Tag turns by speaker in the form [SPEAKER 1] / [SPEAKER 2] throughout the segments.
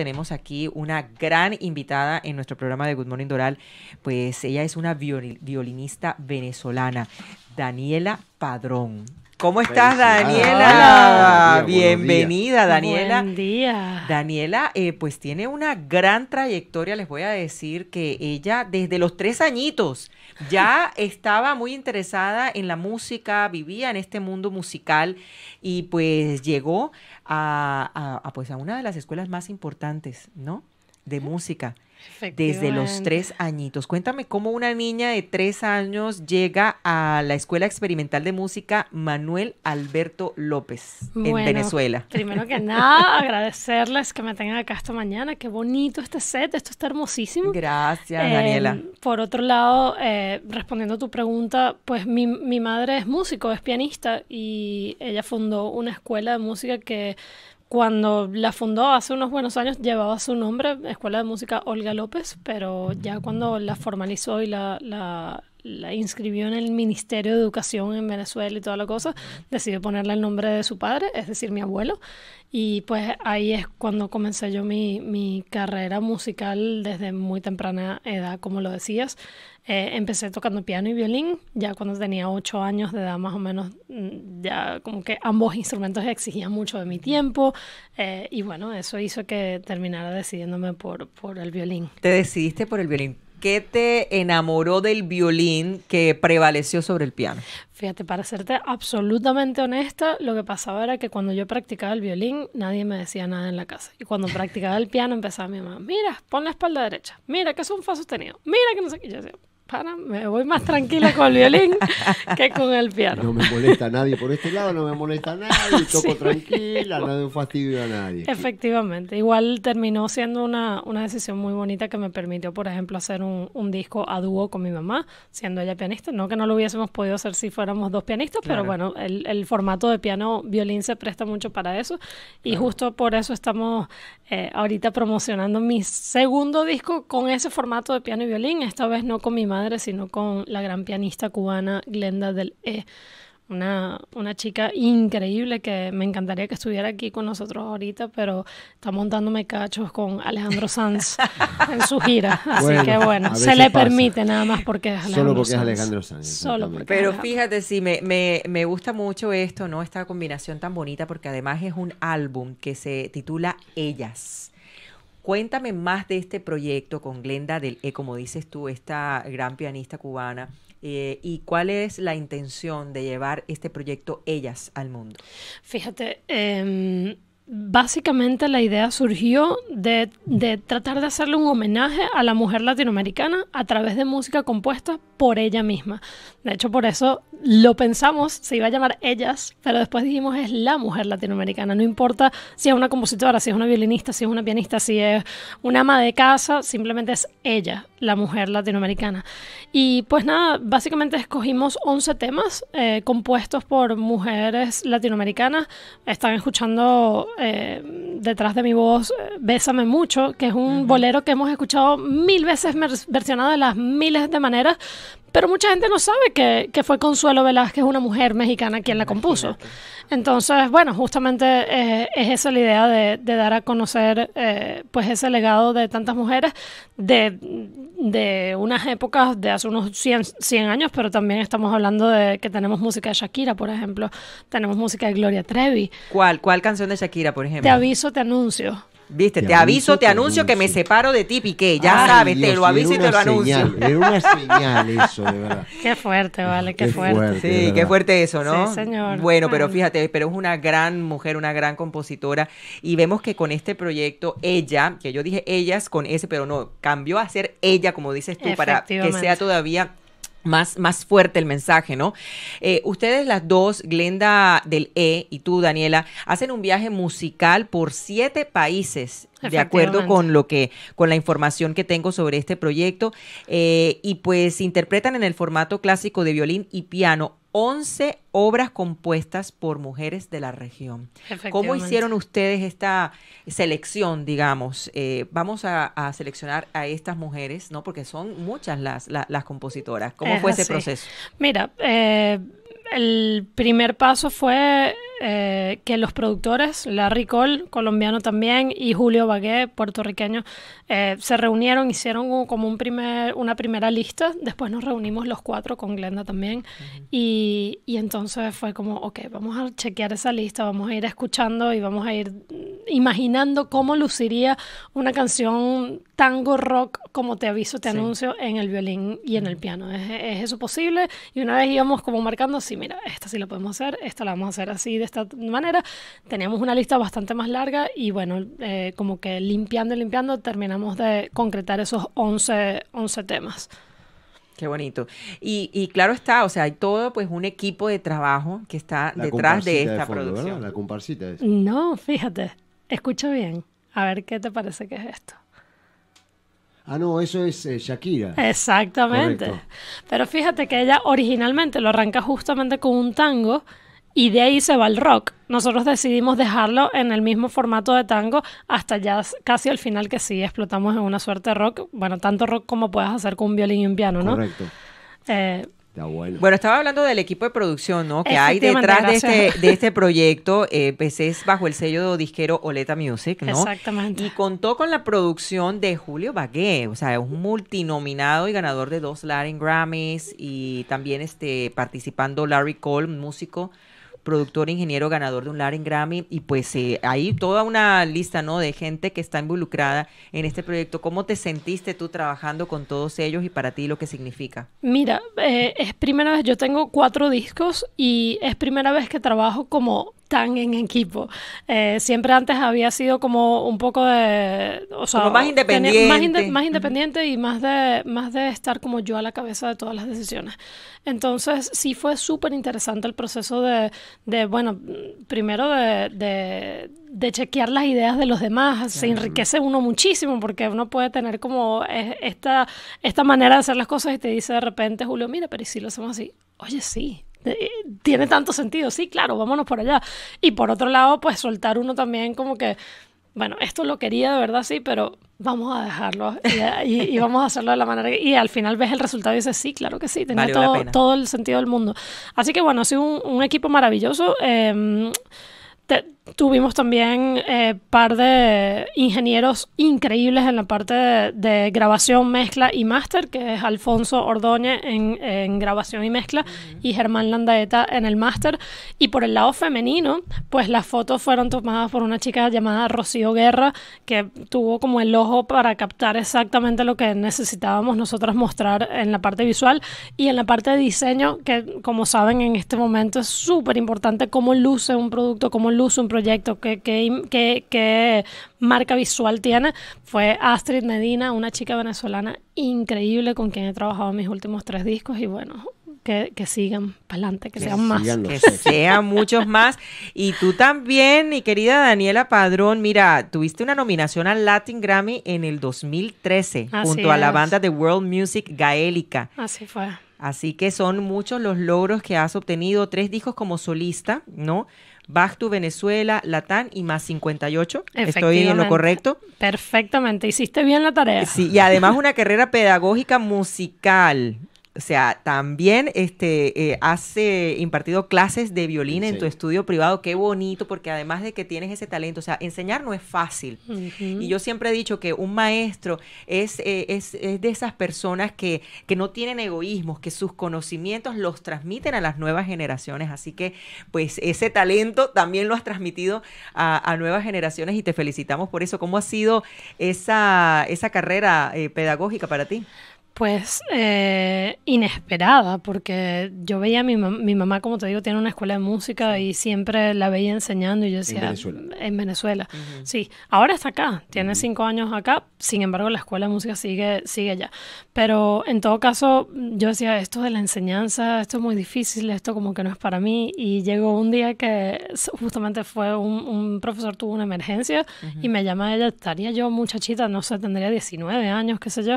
[SPEAKER 1] Tenemos aquí una gran invitada en nuestro programa de Good Morning Doral, pues ella es una violinista venezolana, Daniela Padrón. ¿Cómo estás, Daniela? Bienvenida, Daniela. Buen día. Daniela, eh, pues tiene una gran trayectoria. Les voy a decir que ella, desde los tres añitos, ya estaba muy interesada en la música, vivía en este mundo musical y pues llegó a, pues, a una de las escuelas más importantes, ¿no? De ah. música
[SPEAKER 2] desde los tres
[SPEAKER 1] añitos. Cuéntame cómo una niña de tres años llega a la Escuela Experimental de Música Manuel Alberto López en Venezuela.
[SPEAKER 2] Primero que nada, agradecerles que me tengan acá esta mañana. Qué bonito este set, esto está hermosísimo. Gracias, Daniela. Em, por otro lado, eh, respondiendo a tu pregunta, pues mi, mi madre es músico, es pianista y ella fundó una escuela de música que cuando la fundó hace unos buenos años llevaba su nombre, Escuela de Música Olga López, pero ya cuando la formalizó y la, la inscribió en el Ministerio de Educación en Venezuela y toda la cosa, decidió ponerle el nombre de su padre, es decir, mi abuelo, y pues ahí es cuando comencé yo mi, carrera musical desde muy temprana edad, como lo decías. Eh, empecé tocando piano y violín, ya cuando tenía ocho años de edad más o menos, mm, ya como que ambos instrumentos exigían mucho de mi tiempo, eh, y bueno, eso hizo que terminara decidiéndome por, por el violín.
[SPEAKER 1] ¿Te decidiste por el violín? ¿qué te enamoró del violín que prevaleció sobre el piano?
[SPEAKER 2] Fíjate, para serte absolutamente honesta, lo que pasaba era que cuando yo practicaba el violín, nadie me decía nada en la casa. Y cuando practicaba el piano, empezaba mi mamá, mira, pon la espalda derecha, mira que es un fa sostenido, mira que no sé qué. Yo me voy más tranquila con el violín que con el piano. No
[SPEAKER 3] me molesta a nadie por este lado, no me molesta a nadie, toco tranquila, no doy fastidio a nadie.
[SPEAKER 2] Efectivamente, igual terminó siendo una, una, decisión muy bonita que me permitió, por ejemplo, hacer un, un, disco a dúo con mi mamá, siendo ella pianista. No que no lo hubiésemos podido hacer si fuéramos dos pianistas, pero bueno, el, el formato de piano-violín se presta mucho para eso y justo por eso estamos eh, ahorita promocionando mi segundo disco con ese formato de piano y violín, esta vez no con mi mamá sino con la gran pianista cubana Glenda del E. Una, chica increíble que me encantaría que estuviera aquí con nosotros ahorita, pero está montándome cachos con Alejandro Sanz en su gira. Así que bueno, se le permite nada más porque es Alejandro Solo porque Alejandro Sanz. pero
[SPEAKER 1] fíjate, si me, me, me, gusta mucho esto, ¿no? Esta combinación tan bonita porque además es un álbum que se titula Ellas. Cuéntame más de este proyecto con Glenda del eh, como dices tú, esta gran pianista cubana. Eh, y cuál es la intención de llevar este proyecto ellas al
[SPEAKER 2] mundo. Fíjate, em, básicamente la idea surgió de, tratar de hacerle un homenaje a la mujer latinoamericana a través de música compuesta por ella misma. De hecho, por eso lo pensamos, se iba a llamar ellas, pero después dijimos es la mujer latinoamericana. No importa si es una compositora, si es una violinista, si es una pianista, si es una ama de casa, simplemente es ella, la mujer latinoamericana. Y pues nada, básicamente escogimos 11 temas eh, compuestos por mujeres latinoamericanas. Están escuchando eh, detrás de mi voz, eh, Bésame mucho, que es un bolero que hemos escuchado mil veces versionado de las miles de maneras, pero mucha gente no sabe que, fue Consuelo Velázquez, una mujer mexicana, quien la compuso. Entonces, bueno, justamente eh, es esa la idea de, dar a conocer eh, pues ese legado de tantas mujeres de, unas épocas de hace unos 100, años, pero también estamos hablando de que tenemos música de Shakira, por ejemplo. Tenemos música de Gloria Trevi.
[SPEAKER 1] ¿Cuál? ¿Cuál canción de Shakira, por ejemplo? Te
[SPEAKER 2] aviso, te anuncio.
[SPEAKER 1] Viste, te, aviso, te anuncio, que me separo de ti, Piqué. Ya sabes, te lo aviso y te lo anuncio. Es
[SPEAKER 3] una
[SPEAKER 2] señal eso, de verdad. Qué fuerte, vale, qué, fuerte. Sí, qué fuerte eso, ¿no? Sí, señor. Bueno, pero
[SPEAKER 1] fíjate, pero es una gran mujer, una gran compositora. Y vemos que con este proyecto, ella, que yo dije ellas con ese, pero no, cambió a ser ella, como dices tú, para que sea todavía más, más fuerte el mensaje, ¿no? Eh, ustedes las dos, Glenda del E y tú, Daniela, hacen un viaje musical por siete países, de acuerdo con lo que, con la información que tengo sobre este proyecto, eh, y pues interpretan en el formato clásico de violín y piano 11 obras compuestas por mujeres de la región. ¿Cómo hicieron ustedes esta selección, digamos? Eh, vamos a, seleccionar a estas mujeres, ¿no? Porque son muchas las, las, compositoras. ¿Cómo fue ese proceso?
[SPEAKER 2] Mira, eh, el primer paso fue eh, que los productores, Larry Cole, colombiano también, y Julio Bagué, puertorriqueño, eh, se reunieron, hicieron como un primer, una primera lista, después nos reunimos los cuatro con Glenda también, y, y, entonces fue como, ok, vamos a chequear esa lista, vamos a ir escuchando y vamos a ir imaginando cómo luciría una canción tango rock como Te aviso, te anuncio en el violín y en el piano. ¿Es, ¿Es, eso posible? Y una vez íbamos como marcando, sí, mira, esta sí la podemos hacer, esta la vamos a hacer así de esta manera. Teníamos una lista bastante más larga y bueno, eh, como que limpiando y limpiando terminamos de concretar esos 11, 11 temas.
[SPEAKER 1] Qué bonito. Y, y, claro está, o sea, hay todo pues un equipo de trabajo que está detrás de esta producción. La
[SPEAKER 3] comparsita
[SPEAKER 2] No, fíjate, escucha bien. A ver qué te parece que es esto.
[SPEAKER 3] Ah, no, eso es eh, Shakira.
[SPEAKER 2] Exactamente. Pero fíjate que ella originalmente lo arranca justamente con un tango y de ahí se va el rock. Nosotros decidimos dejarlo en el mismo formato de tango hasta ya casi al final que sí explotamos en una suerte de rock, bueno, tanto rock como puedes hacer con un violín y un piano, ¿no? Correcto. Eh,
[SPEAKER 1] bueno. estaba hablando del equipo de producción, ¿no? Que hay detrás de este, este proyecto, eh, pues es bajo el sello de disquero Oleta Music, ¿no? Exactamente. Y contó con la producción de Julio Bagué, o sea, es un multinominado y ganador de dos Latin Grammys y también este, participando Larry Cole, músico productor, ingeniero, ganador de un Latin Grammy, y pues hay eh, toda una lista, ¿no? De gente que está involucrada en este proyecto. ¿Cómo te sentiste tú trabajando con todos ellos y para ti lo que significa?
[SPEAKER 2] Mira, eh, es primera vez, yo tengo cuatro discos y es primera vez que trabajo como tan en equipo. Eh, siempre antes había sido como un poco de... O sea, más independiente. Más, independiente y más de, más de estar como yo a la cabeza de todas las decisiones. Entonces sí fue súper interesante el proceso de, bueno, primero de, chequear las ideas de los demás. Se enriquece uno muchísimo porque uno puede tener como esta, esta manera de hacer las cosas y te dice de repente, Julio, mira, pero ¿y si lo hacemos así? Oye, sí, eh, tiene tanto sentido, sí, claro, vámonos por allá. Y por otro lado, pues soltar uno también como que, bueno, esto lo quería de verdad, sí, pero vamos a dejarlo y, vamos a hacerlo de la manera Y al final ves el resultado y dices, sí, claro que sí, tenía todo, el sentido del mundo. Así que bueno, ha sido un, equipo maravilloso. Em, te, tuvimos también eh, par de ingenieros increíbles en la parte de, grabación, mezcla y máster, que es Alfonso Ordóñez en, grabación y mezcla y Germán Landaeta en el máster. Y por el lado femenino, pues las fotos fueron tomadas por una chica llamada Rocío Guerra, que tuvo como el ojo para captar exactamente lo que necesitábamos nosotras mostrar en la parte visual y en la parte de diseño, que como saben en este momento es súper importante cómo luce un producto, cómo luce un proyecto proyecto, qué, qué, marca visual tiene, fue Astrid Medina, una chica venezolana increíble con quien he trabajado mis últimos tres discos y bueno, que, que, sigan para adelante, que, sean más. que
[SPEAKER 1] sean muchos más. Y tú también, mi querida Daniela Padrón, mira, tuviste una nominación al Latin Grammy en el 2013 junto a la banda de World Music Gaélica. Así fue. Así que son muchos los logros que has obtenido, tres discos como solista, ¿no? Back Venezuela, Latán y más 58. Estoy en lo correcto. Perfectamente, hiciste bien la tarea. Sí, y además una carrera pedagógica musical. O sea, también este, eh, has eh, impartido clases de violín en tu estudio privado. Qué bonito, porque además de que tienes ese talento, o sea, enseñar no es fácil. Y yo siempre he dicho que un maestro es, eh, es, de esas personas que, no tienen egoísmos, que sus conocimientos los transmiten a las nuevas generaciones. Así que, pues, ese talento también lo has transmitido a, nuevas generaciones y te felicitamos por eso. ¿Cómo ha sido esa, esa carrera pedagógica para ti?
[SPEAKER 2] Pues eh, inesperada, porque yo veía a mi, mi, mamá, como te digo, tiene una escuela de música y siempre la veía enseñando y yo decía, en Venezuela. Sí, ahora está acá, tiene cinco años acá, sin embargo la escuela de música sigue, sigue allá. Pero en todo caso, yo decía, esto de la enseñanza, esto es muy difícil, esto como que no es para mí. Y llegó un día que justamente fue un, profesor tuvo una emergencia y me llama ella, estaría yo muchachita, no sé, tendría 19 años, qué sé yo.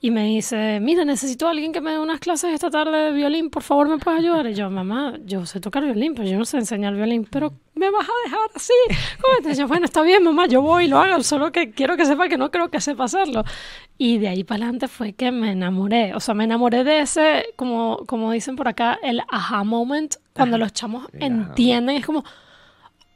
[SPEAKER 2] Y me dice, mira, necesito a alguien que me dé unas clases esta tarde de violín, por favor, ¿me puedes ayudar? Y yo, mamá, yo sé tocar violín, pero yo no sé enseñar violín, pero ¿me vas a dejar así? bueno, está bien, mamá, yo voy y lo hago, solo que quiero que sepa que no creo que sepa hacerlo. Y de ahí para adelante fue que me enamoré. O sea, me enamoré de ese, como, como dicen por acá, el aha moment, cuando los chamos entienden, es como,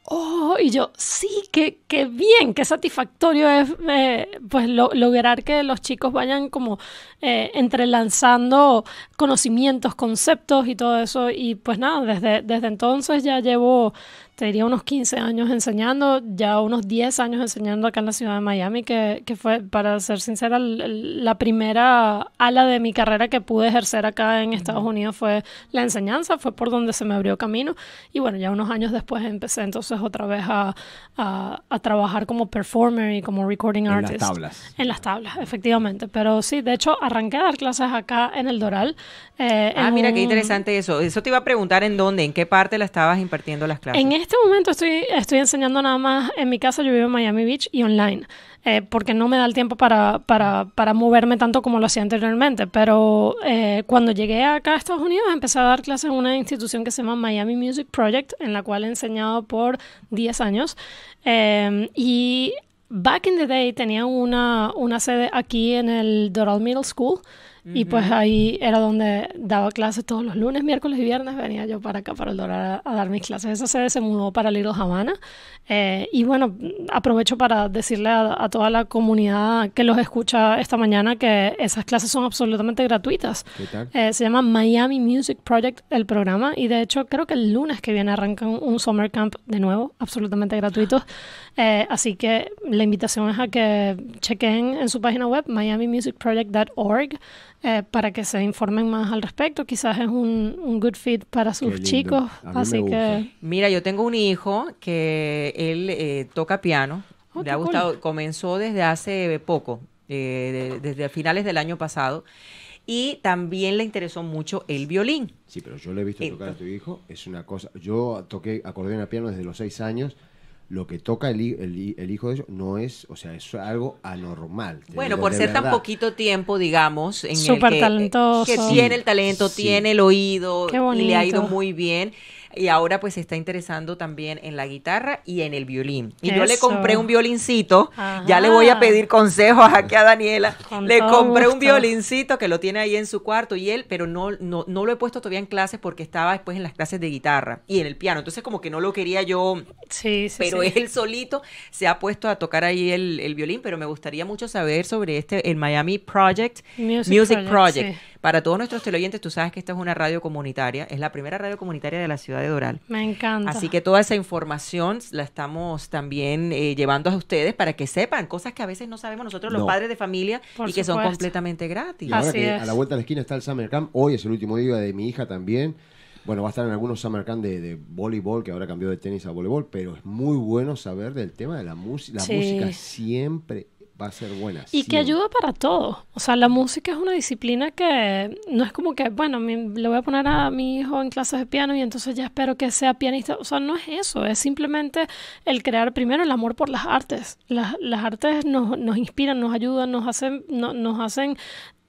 [SPEAKER 2] oh, y yo, sí, qué, qué bien, qué satisfactorio es eh, pues lograr que los chicos vayan como eh, entrelanzando conocimientos, conceptos y todo eso. Y pues nada, desde, desde entonces ya llevo te unos 15 años enseñando, ya unos 10 años enseñando acá en la ciudad de Miami, que, que fue, para ser sincera, la primera ala de mi carrera que pude ejercer acá en Estados Unidos fue la enseñanza, fue por donde se me abrió camino. Y bueno, ya unos años después empecé entonces otra vez a, a, trabajar como performer y como recording artist. En las tablas. En las tablas, efectivamente. Pero sí, de hecho, arranqué a dar clases acá en el Doral. Eh, ah, mira, qué interesante
[SPEAKER 1] eso. Eso te iba a preguntar en dónde, en qué parte la estabas impartiendo las clases
[SPEAKER 2] este momento estoy, estoy enseñando nada más en mi casa, yo vivo en Miami Beach y online, eh, porque no me da el tiempo para, para, para, moverme tanto como lo hacía anteriormente, pero eh, cuando llegué acá a Estados Unidos empecé a dar clases en una institución que se llama Miami Music Project, en la cual he enseñado por 10 años, em, y back in the day tenía una, una sede aquí en el Doral Middle School, y pues ahí era donde daba clases todos los lunes, miércoles y viernes. Venía yo para acá, para el a, dar mis clases. Esa sede se mudó para Little Havana. Eh, y bueno, aprovecho para decirle a, toda la comunidad que los escucha esta mañana que esas clases son absolutamente gratuitas. Eh, se llama Miami Music Project el programa. Y de hecho, creo que el lunes que viene arrancan un summer camp de nuevo, absolutamente gratuito. Eh, así que la invitación es a que chequen en su página web, miamimusicproject.org. Eh, para que se informen más al respecto. Quizás es un, un good fit para sus chicos. Así que. Mira,
[SPEAKER 1] yo tengo un hijo que él eh, toca piano. Oh, le ha gustado. Comenzó desde hace poco, eh, desde finales del año pasado y también le interesó
[SPEAKER 3] mucho el violín. Sí, pero yo le he visto tocar a tu hijo, es una cosa. Yo toqué acordeón a piano desde los seis años lo que toca el, hijo de ellos no es, o sea, es algo anormal. Bueno, por ser tan
[SPEAKER 1] poquito tiempo, digamos, en el que, eh, tiene el talento, tiene el oído, y le ha ido muy bien y ahora pues se está interesando también en la guitarra y en el violín. Y yo le compré un violincito, ya le voy a pedir consejos aquí a Daniela. le compré un violincito que lo tiene ahí en su cuarto y él, pero no, no, no lo he puesto todavía en clases porque estaba después en las clases de guitarra y en el piano. Entonces como que no lo quería yo, sí, pero él solito se ha puesto a tocar ahí el, violín, pero me gustaría mucho saber sobre este, el Miami Project, Music, Project. Para todos nuestros teleoyentes, tú sabes que esta es una radio comunitaria, es la primera radio comunitaria de la ciudad de Doral.
[SPEAKER 2] Me encanta. Así que
[SPEAKER 1] toda esa información la estamos también eh, llevando a ustedes para que sepan cosas que a veces no sabemos nosotros los padres de familia y que son completamente gratis. ahora que a la
[SPEAKER 3] vuelta de la esquina está el Summer Camp, hoy es el último día de mi hija también. Bueno, va a estar en algunos summer camp de, voleibol, que ahora cambió de tenis a voleibol, pero es muy bueno saber del tema de la música. La música siempre va a ser
[SPEAKER 2] buena. Y que ayuda para todo. O sea, la música es una disciplina que no es como que, bueno, le voy a poner a mi hijo en clases de piano y entonces ya espero que sea pianista. O sea, no es eso, es simplemente el crear primero el amor por las artes. Las, artes nos, nos inspiran, nos ayudan, nos hacen, nos hacen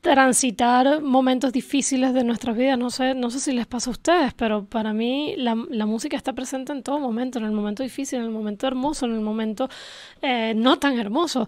[SPEAKER 2] transitar momentos difíciles de nuestras vidas. No sé, no sé si les pasa a ustedes, pero para mí la, la música está presente en todo momento, en el momento difícil, en el momento hermoso, en el momento eh, no tan hermoso. o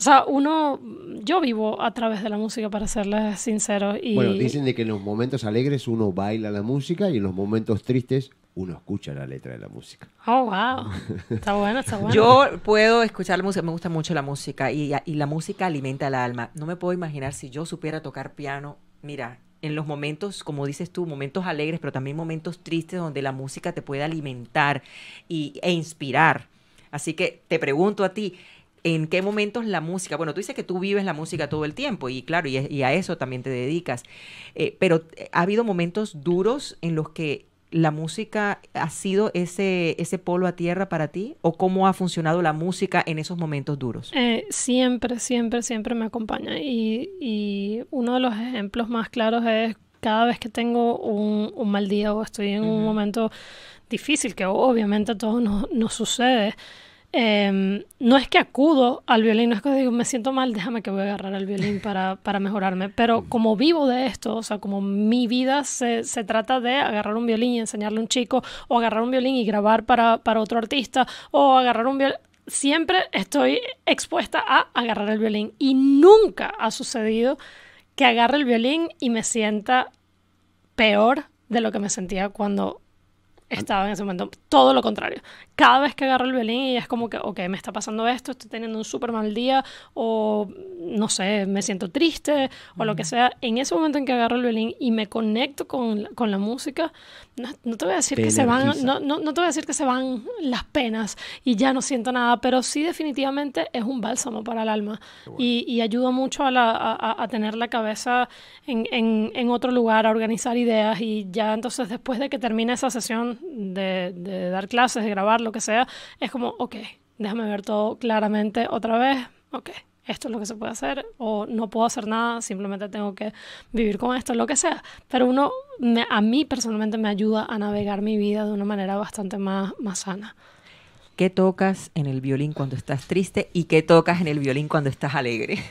[SPEAKER 2] sea, uno, yo vivo a través de la música, para serles sincero. Y... Bueno, dicen de que en
[SPEAKER 3] los momentos alegres uno baila la música y en los momentos tristes uno escucha la letra de la música.
[SPEAKER 1] Oh, wow. Está bueno, está bueno. Yo puedo escuchar la música, me gusta mucho la música y, la música alimenta el alma. No me puedo imaginar si yo supiera tocar piano, mira, en los momentos, como dices tú, momentos alegres, pero también momentos tristes donde la música te puede alimentar y, e inspirar. Así que te pregunto a ti, ¿en qué momentos la música? Bueno, tú dices que tú vives la música todo el tiempo y claro, y, a eso también te dedicas, eh, pero eh, ha habido momentos duros en los que la música ha sido ese, ese polo a tierra para ti o cómo ha funcionado la música en esos momentos duros?
[SPEAKER 2] Eh, siempre, siempre, siempre me acompaña y, uno de los ejemplos más claros es cada vez que tengo un, un mal día o estoy en un momento difícil, que obviamente todo todos nos sucede, Em, no es que acudo al violín, no es que digo, me siento mal, déjame que voy a agarrar el violín para, para mejorarme, pero mm. como vivo de esto, o sea, como mi vida se, trata de agarrar un violín y enseñarle a un chico, o agarrar un violín y grabar para, para otro artista, o agarrar un violín, siempre estoy expuesta a agarrar el violín y nunca ha sucedido que agarre el violín y me sienta peor de lo que me sentía cuando estaba en ese momento. Todo lo contrario cada vez que agarro el violín y es como que, ok, me está pasando esto, estoy teniendo un súper mal día, o no sé, me siento triste, o lo que sea, en ese momento en que agarro el violín y me conecto con, con la música, no, te voy a decir que se van, no, no, no, te voy a decir que se van las penas y ya no siento nada, pero sí definitivamente es un bálsamo para el alma y, y, ayuda mucho a, la, a, tener la cabeza en, en, en, otro lugar, a organizar ideas y ya entonces después de que termine esa sesión de, de dar clases, de grabarlo, que sea, es como, ok, déjame ver todo claramente otra vez, ok, esto es lo que se puede hacer o no puedo hacer nada, simplemente tengo que vivir con esto, lo que sea. Pero uno, a mí personalmente me ayuda a navegar mi vida de una manera bastante más, más sana.
[SPEAKER 1] ¿Qué tocas en el violín cuando estás triste y qué tocas en el violín cuando estás alegre?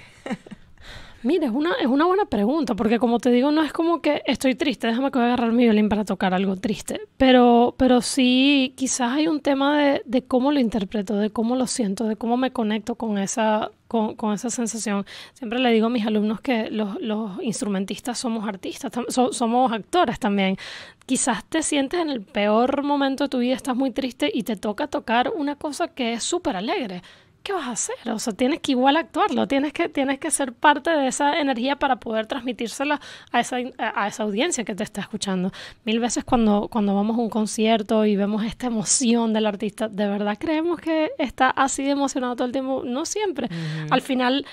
[SPEAKER 2] Mira, es una, es una buena pregunta, porque como te digo, no es como que estoy triste, déjame que voy a agarrar mi violín para tocar algo triste. Pero, pero sí, quizás hay un tema de, cómo lo interpreto, de cómo lo siento, de cómo me conecto con esa, con, esa sensación. Siempre le digo a mis alumnos que los, instrumentistas somos artistas, somos actores también. Quizás te sientes en el peor momento de tu vida, estás muy triste y te toca tocar una cosa que es súper alegre ¿qué vas a hacer? O sea, tienes que igual actuarlo, tienes que, tienes que ser parte de esa energía para poder transmitírsela a esa, a esa audiencia que te está escuchando. Mil veces cuando, cuando vamos a un concierto y vemos esta emoción del artista, ¿de verdad creemos que está así de emocionado todo el tiempo? No siempre. Al final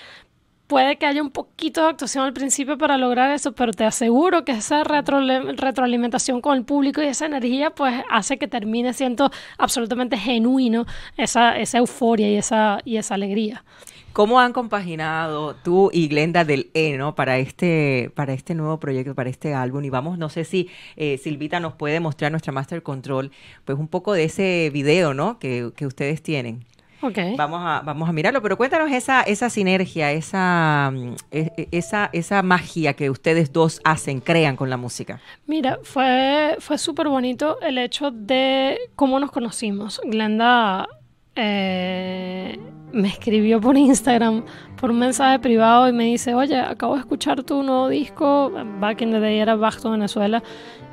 [SPEAKER 2] puede que haya un poquito de actuación al principio para lograr eso, pero te aseguro que esa retroalimentación con el público y esa energía pues hace que termine siendo absolutamente genuino esa, euforia y esa, y esa alegría. ¿Cómo han compaginado
[SPEAKER 1] tú y Glenda del E para este, para este nuevo proyecto, para este álbum? Y vamos, no sé si eh, Silvita nos puede mostrar nuestra Master Control, pues un poco de ese video, ¿no? que ustedes tienen.
[SPEAKER 2] Vamos,
[SPEAKER 1] a, vamos a mirarlo, pero cuéntanos esa, esa sinergia, esa, mm, e, e, esa, esa magia que ustedes dos hacen, crean con la música.
[SPEAKER 2] Mira, fue, fue súper bonito el hecho de cómo nos conocimos. Glenda eh, me escribió por Instagram, por un mensaje privado y me dice, oye, acabo de escuchar tu nuevo disco, Back in the Day era Basto Venezuela,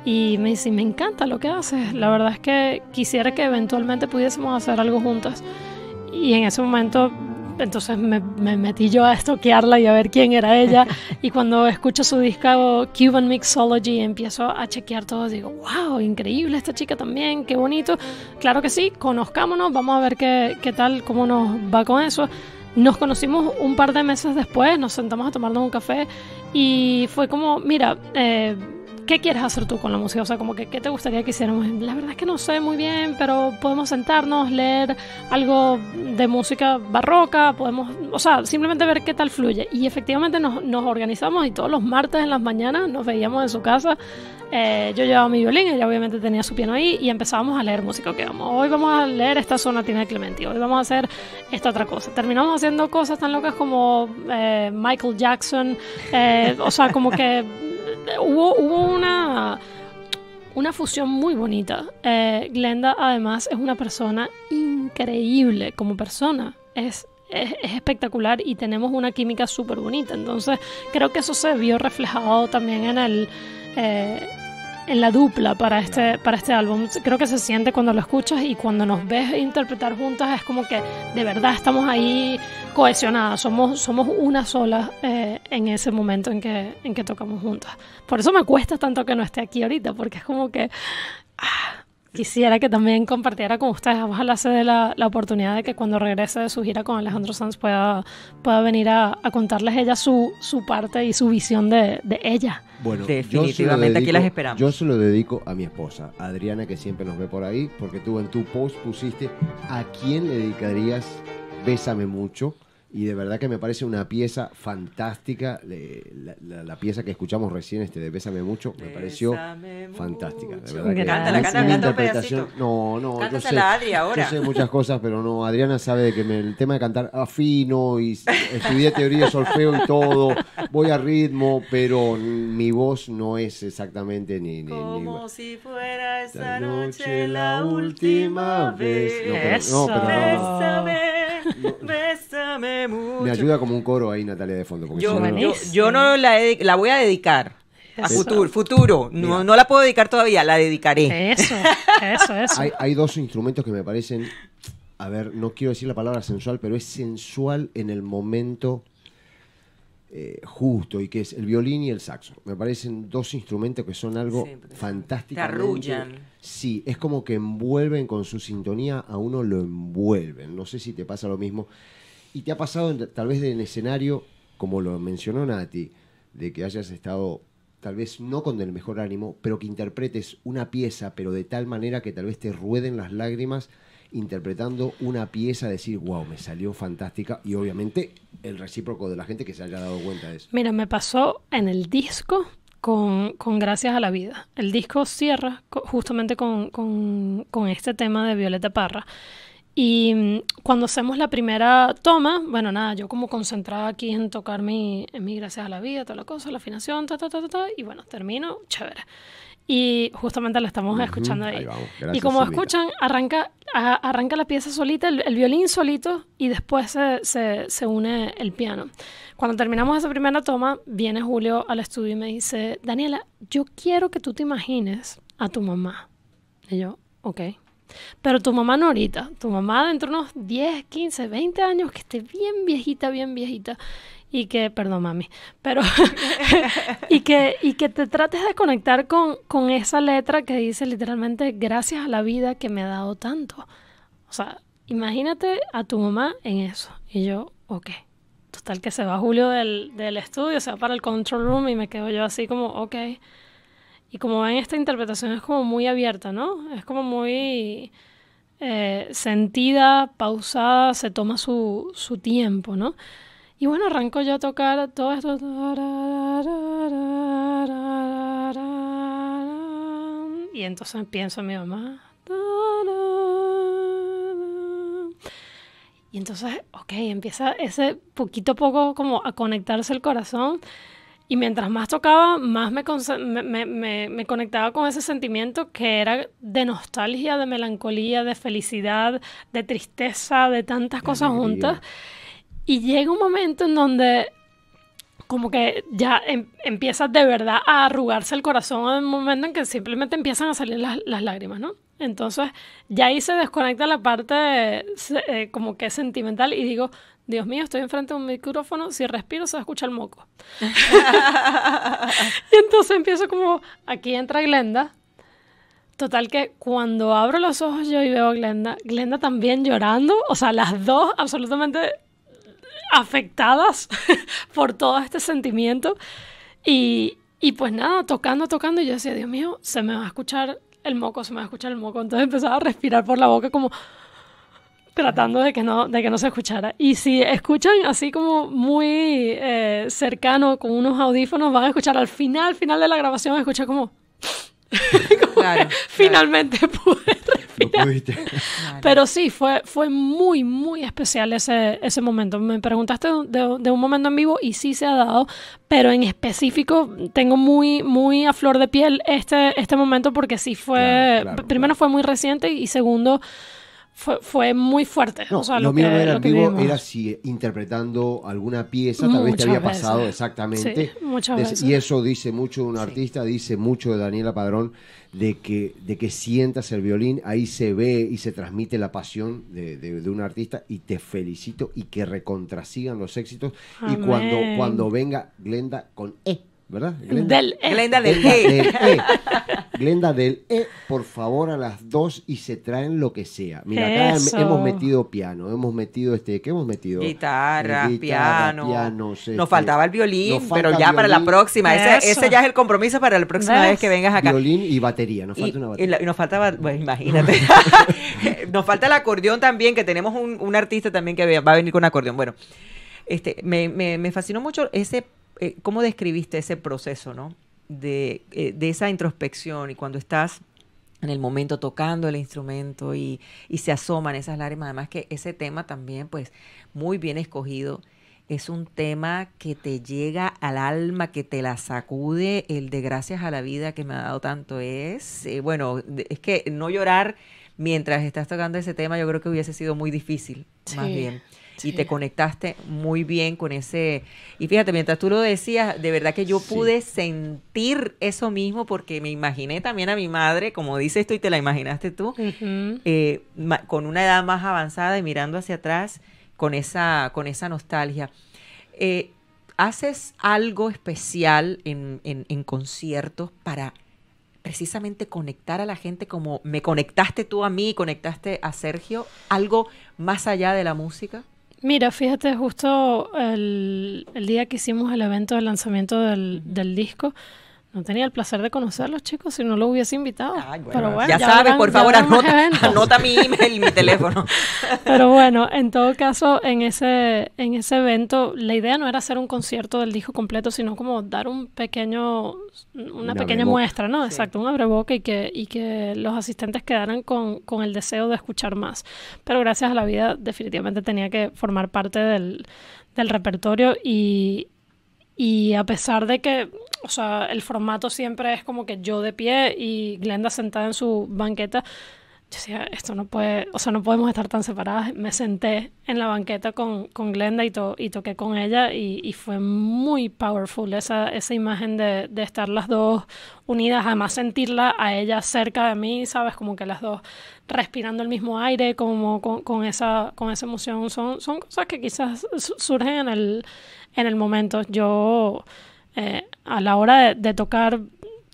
[SPEAKER 2] y me dice, me encanta lo que haces, la verdad es que quisiera que eventualmente pudiésemos hacer algo juntas y en ese momento entonces me, metí yo a estoquearla y a ver quién era ella. Y cuando escucho su disco Cuban Mixology, empiezo a chequear todo. Digo, wow, increíble esta chica también, qué bonito. Claro que sí, conozcámonos, vamos a ver qué, qué tal, cómo nos va con eso. Nos conocimos un par de meses después, nos sentamos a tomarnos un café y fue como, mira, eh, ¿qué quieres hacer tú con la música? O sea, como que, ¿qué te gustaría que hiciéramos? La verdad es que no sé muy bien, pero podemos sentarnos, leer algo de música barroca, podemos, o sea, simplemente ver qué tal fluye. Y efectivamente nos, organizamos y todos los martes en las mañanas nos veíamos en su casa. Eh, yo llevaba mi violín, ella obviamente tenía su piano ahí y empezábamos a leer música. que vamos, hoy vamos a leer esta zona de Clementi, hoy vamos a hacer esta otra cosa. Terminamos haciendo cosas tan locas como eh, Michael Jackson, eh, o sea, como que hubo, una, una fusión muy bonita. Eh, Glenda además es una persona increíble como persona. Es es, espectacular y tenemos una química súper bonita. Entonces, creo que eso se vio reflejado también en el, eh, en la dupla para este, para este álbum. Creo que se siente cuando lo escuchas y cuando nos ves interpretar juntas es como que de verdad estamos ahí cohesionadas, somos, somos una sola eh, en ese momento en que, en que tocamos juntas. Por eso me cuesta tanto que no esté aquí ahorita, porque es como que... Ah, Quisiera que también compartiera con ustedes, ojalá se dé la, la oportunidad de que cuando regrese de su gira con Alejandro Sanz pueda, pueda venir a, contarles ella su, su parte y su visión de, ella.
[SPEAKER 3] Bueno, definitivamente aquí las esperamos. Yo se lo dedico a mi esposa, Adriana, que siempre nos ve por ahí, porque tú en tu post pusiste a quién le dedicarías Bésame mucho y de verdad que me parece una pieza fantástica. La, pieza que escuchamos recién, este de Bésame Mucho, me pareció fantástica. De verdad que canta, la canta, No, no, yo sé, Adri ahora. Yo sé muchas cosas, pero no, Adriana sabe que el tema de cantar afino y estudié teoría solfeo y todo, voy a ritmo, pero mi voz no es exactamente ni... ni Como si fuera esa noche la última vez. No,
[SPEAKER 1] mucho. Me ayuda como
[SPEAKER 3] un coro ahí, Natalia, de fondo. yo,
[SPEAKER 1] no la, voy a dedicar. A futuro, futuro. No, no, la puedo dedicar todavía, la dedicaré. Eso, eso,
[SPEAKER 3] eso. hay, dos instrumentos que me parecen, a ver, no quiero decir la palabra sensual, pero es sensual en el momento eh, justo y que es el violín y el saxo. Me parecen dos instrumentos que son algo fantástico. Te arrullan. Sí, es como que envuelven con su sintonía, a uno lo envuelven. No sé si te pasa lo mismo. Y te ha pasado tal vez en escenario, como lo mencionó Nati, de que hayas estado tal vez no con el mejor ánimo, pero que interpretes una pieza, pero de tal manera que tal vez te rueden las lágrimas interpretando una pieza, decir, wow, me salió fantástica y obviamente el recíproco de la gente que se haya dado cuenta de eso.
[SPEAKER 2] Mira, me pasó en el disco con, con Gracias a la Vida. El disco cierra justamente con, con, con este tema de Violeta Parra. Y mm, cuando hacemos la primera toma, bueno, nada, yo como concentrada aquí en tocar mi, en mi gracias a la vida, toda la cosa, la afinación, ta, ta, ta, ta, y bueno, termino, chévere. Y justamente la estamos escuchando ahí. y como escuchan, arranca, arranca la pieza solita, el, violín solito, y después se, se, se, une el piano. Cuando terminamos esa primera toma, viene Julio al estudio y me dice, Daniela, yo quiero que tú te imagines a tu mamá. Y yo, ok. Pero tu mamá no ahorita, tu mamá dentro de unos 10, 15, 20 años que esté bien viejita, bien viejita y que, perdón mami, pero y, que, y que te trates de conectar con, con esa letra que dice literalmente gracias a la vida que me ha dado tanto. O sea, imagínate a tu mamá en eso. Y yo, ok. Total que se va Julio del, del estudio, se va para el control room y me quedo yo así como, ok. Y como ven, esta interpretación es como muy abierta, ¿no? Es como muy eh, sentida, pausada, se toma su, su tiempo, ¿no? Y bueno, arranco yo a tocar todo esto. Y entonces pienso en mi mamá. Y entonces, ok, empieza ese poquito a poco como a conectarse el corazón. Y mientras más tocaba, más me, me, me, me, conectaba con ese sentimiento que era de nostalgia, de melancolía, de felicidad, de tristeza, de tantas cosas juntas. Y llega un momento en donde como que ya em, empieza de verdad a arrugarse el corazón en un momento en que simplemente empiezan a salir las, lágrimas, ¿no? Entonces ya ahí se desconecta la parte eh, como que sentimental y digo, Dios mío, estoy enfrente de un micrófono, si respiro se escucha el moco. y entonces empiezo como, aquí entra Glenda. Total que cuando abro los ojos yo y veo a Glenda, Glenda también llorando, o sea, las dos absolutamente afectadas por todo este sentimiento. Y, pues nada, tocando, tocando, y yo decía, Dios mío, se me va a escuchar el moco, se me va a escuchar el moco. Entonces empezaba a respirar por la boca como tratando de que no, de que no se escuchara. Y si escuchan así como muy eh, cercano con unos audífonos, van a escuchar al final, final de la grabación, escucha como... Finalmente pude Pero sí, fue, fue muy, muy especial ese, ese momento. Me preguntaste de, un momento en vivo y sí se ha dado, pero en específico tengo muy, muy a flor de piel este, este momento porque sí fue, primero fue muy reciente y segundo fue, muy fuerte. lo, mío era
[SPEAKER 3] si interpretando alguna pieza, tal vez te había pasado exactamente. muchas veces. Y eso dice mucho de un artista, dice mucho de Daniela Padrón, de que, de que sientas el violín, ahí se ve y se transmite la pasión de, un artista y te felicito y que recontrasigan los éxitos. Y cuando, cuando venga Glenda con E ¿verdad? Glenda del E. Glenda del, e. e. Glenda del E, por favor, a las dos y se traen lo que sea. Mira, acá hemos metido piano, hemos metido este, ¿qué hemos metido? Guitarra, eh, piano. nos este, faltaba el violín, pero ya para la próxima. Ese, ya es el compromiso para la próxima vez que vengas acá. Violín y batería, nos falta una batería.
[SPEAKER 1] Y, nos falta, imagínate. nos falta el acordeón también, que tenemos un, artista también que va a venir con acordeón. Bueno. Este, me, me, me fascinó mucho ese eh, ¿cómo describiste ese proceso, no? Eh, de, esa introspección y cuando estás en el momento tocando el instrumento y, y se asoman esas lágrimas, además que ese tema también, pues, muy bien escogido es un tema que te llega al alma, que te la sacude. El de gracias a la vida que me ha dado tanto es, eh, bueno, es que no llorar mientras estás tocando ese tema yo creo que hubiese sido muy difícil, más bien y te conectaste muy bien con ese... Y fíjate, mientras tú lo decías, de verdad que yo pude sentir eso mismo porque me imaginé también a mi madre, como dices tú y te la imaginaste tú, eh, con una edad más avanzada y mirando hacia atrás con esa, con esa nostalgia. Eh, ¿Haces algo especial en, en, en conciertos para precisamente conectar a la gente como me conectaste tú a mí, conectaste a Sergio, algo más allá de la música?
[SPEAKER 2] Mira, fíjate, justo el, el, día que hicimos el evento de lanzamiento del, del disco, no tenía el placer de conocerlos, chicos, si no los hubiese invitado. Pero bueno, ya, sabes, por favor, anota, mi email y mi teléfono. Pero bueno, en todo caso, en ese, en ese evento, la idea no era hacer un concierto del disco completo, sino como dar un pequeño, una, pequeña muestra, ¿no? Exacto, un abreboca y que, y que los asistentes quedaran con, el deseo de escuchar más. Pero gracias a la vida, definitivamente tenía que formar parte del, repertorio y, y a pesar de que o sea, el formato siempre es como que yo de pie y Glenda sentada en su banqueta. Yo decía, esto no puede, o sea, no podemos estar tan separadas. Me senté en la banqueta con, con Glenda y, y toqué con ella y, y, fue muy powerful esa, esa imagen de, de estar las dos unidas, además sentirla a ella cerca de mí, ¿sabes? Como que las dos respirando el mismo aire, como con, esa, con esa emoción. Son, son cosas que quizás surgen en el, en el momento. Yo... Eh, a la hora de, tocar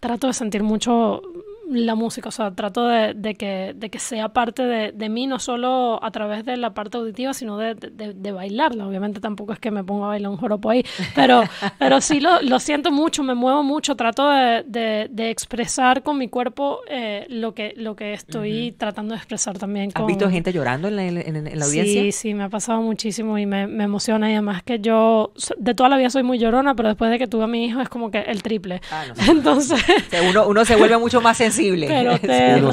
[SPEAKER 2] trato de sentir mucho la música, o sea, trato de, de, que, de que, sea parte de, de, mí, no solo a través de la parte auditiva, sino de, bailarla. Obviamente tampoco es que me ponga a bailar un joropo ahí, pero, pero sí lo, lo siento mucho, me muevo mucho, trato de, expresar con mi cuerpo eh, lo, que, lo que estoy tratando de expresar también. ¿Has visto gente
[SPEAKER 1] llorando en la, en, la audiencia? Sí, sí,
[SPEAKER 2] me ha pasado muchísimo y me, me, emociona y además que yo de toda la vida soy muy llorona, pero después de que tuve a mi hijo es como que el triple. Ah, Entonces...
[SPEAKER 1] uno, uno se vuelve mucho más sensible
[SPEAKER 2] Pero terrible.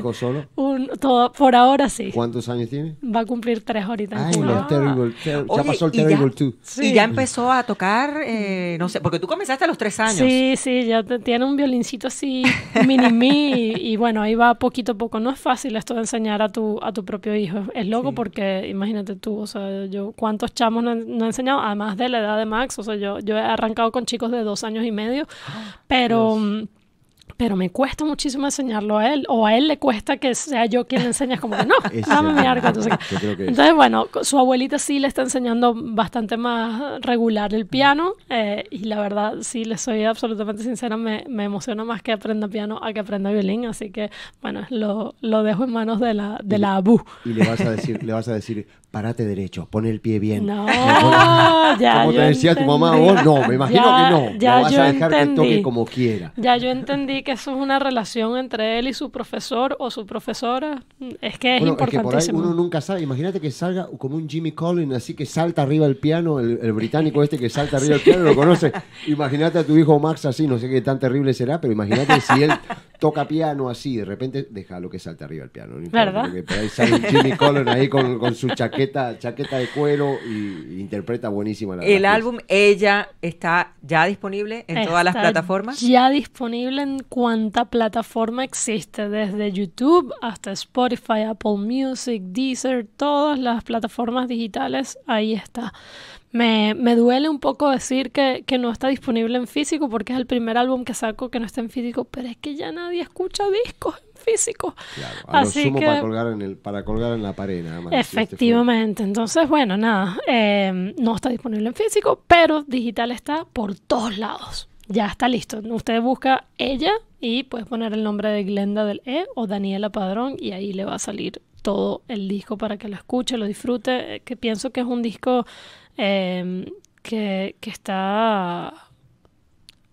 [SPEAKER 2] ¿Uno solo? ¿Único solo? por ahora sí.
[SPEAKER 3] ¿Cuántos años tiene?
[SPEAKER 2] Va a cumplir tres ahorita. Ay,
[SPEAKER 3] terrible, ya pasó el Terrible 2. Sí. Y ya empezó
[SPEAKER 2] a tocar, eh, no sé, porque tú comenzaste a los tres años. Sí, sí, ya tiene un violincito así, mini mí, y, bueno, ahí va poquito a poco. No es fácil esto de enseñar a tu, a tu propio hijo. Es loco porque, imagínate tú, o sea, yo cuántos chamos no, he enseñado, además de la edad de Max, o sea, yo, yo he arrancado con chicos de dos años y medio, ah, pero... Mm, pero me cuesta muchísimo enseñarlo a él, o a él le cuesta que sea yo quien le enseñe, como que no, dame mi arco. Entonces, bueno, su abuelita sí le está enseñando bastante más regular el piano, eh, y la verdad, sí, le soy absolutamente sincera, me, emociona más que aprenda piano a que aprenda violín, así que, bueno, lo, lo dejo en manos de la, de la ABU. Y le vas a
[SPEAKER 3] decir, le vas a decir, parate derecho, pon el pie bien. No, ya. Como te decía tu mamá, vos no, me imagino que no. Ya no vas a dejar que toque como quiera.
[SPEAKER 2] Ya yo entendí que eso es una relación entre él y su profesor o su profesora. Es que es importantísimo. Es por ahí uno
[SPEAKER 3] nunca sabe. Imagínate que salga como un Jimmy Collins, así que salta arriba el piano, el, británico este que salta arriba el piano, lo conoce. Imagínate a tu hijo Max así, no sé qué tan terrible será, pero imagínate si él toca piano así, de repente deja lo que salte arriba el piano. ¿Verdad? ahí sale Jimmy Collins ahí con, su chaqueta, chaqueta de cuero y, interpreta buenísimo. la El
[SPEAKER 1] álbum Ella está ya disponible en todas las plataformas. Ya
[SPEAKER 2] disponible en cuánta plataforma existe, desde YouTube hasta Spotify, Apple Music, Deezer, todas las plataformas digitales, ahí está. Me, duele un poco decir que, no está disponible en físico porque es el primer álbum que saco que no está en físico, pero es que ya nadie escucha discos en físico. lo para,
[SPEAKER 3] colgar en la pared, este
[SPEAKER 2] Efectivamente. Entonces, bueno, nada, eh, no está disponible en físico, pero digital está por todos lados ya está listo. Usted busca ella y puedes poner el nombre de Glenda del E o Daniela Padrón y ahí le va a salir todo el disco para que lo escuche, lo disfrute, eh, que pienso que es un disco eh, que, que, está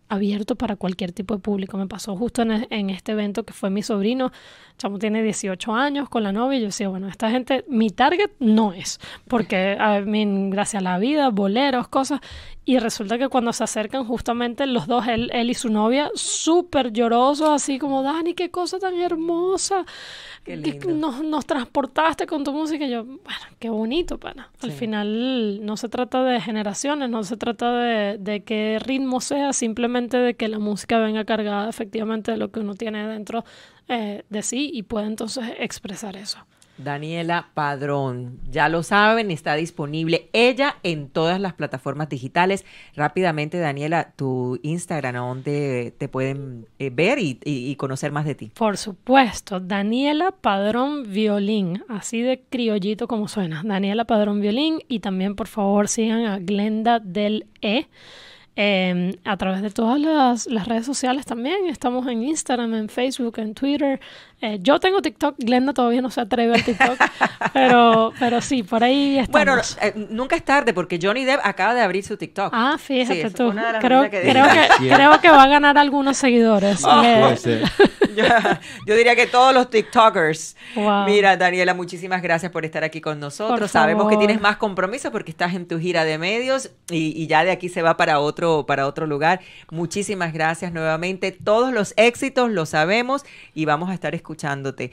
[SPEAKER 2] abierto para cualquier tipo de público. Me pasó justo en, e, en este evento que fue mi sobrino, chamo tiene 18 años con la novia y yo decía, bueno, esta gente, mi target no es, porque a gracias a la vida, boleros, cosas, y resulta que cuando se acercan justamente los dos, él, y su novia, súper llorosos, así como, Dani, qué cosa tan hermosa, que nos, nos, transportaste con tu música, y yo, bueno, qué bonito, pana. Al final no se trata de generaciones, no se trata de, de qué ritmo sea, simplemente de que la música venga cargada efectivamente de lo que uno tiene dentro eh, de sí y puede entonces expresar eso.
[SPEAKER 1] Daniela Padrón, ya lo saben, está disponible ella en todas las plataformas digitales. Rápidamente, Daniela, tu Instagram, ¿a dónde te pueden eh, ver y, y, conocer más de ti? Por
[SPEAKER 2] supuesto, Daniela Padrón Violín, así de criollito como suena. Daniela Padrón Violín y también por favor sigan a Glenda del E Em, a través de todas las, las, redes sociales también. Estamos en Instagram, en Facebook, en Twitter, eh, yo tengo TikTok, Glenda todavía no se atreve al TikTok,
[SPEAKER 1] pero, pero sí, por ahí Bueno, eh, nunca es tarde porque Johnny Depp acaba de abrir su
[SPEAKER 2] TikTok. Ah, fíjate sí, tú. Creo que, creo, que, creo que va a ganar algunos seguidores. Ah,
[SPEAKER 1] yo, diría que todos los TikTokers. Mira, Daniela, muchísimas gracias por estar aquí con nosotros. Sabemos que tienes más compromiso porque estás en tu gira de medios y, y ya de aquí se va para otro, para otro lugar. Muchísimas gracias nuevamente. Todos los éxitos lo sabemos y vamos a estar escuchando escuchándote.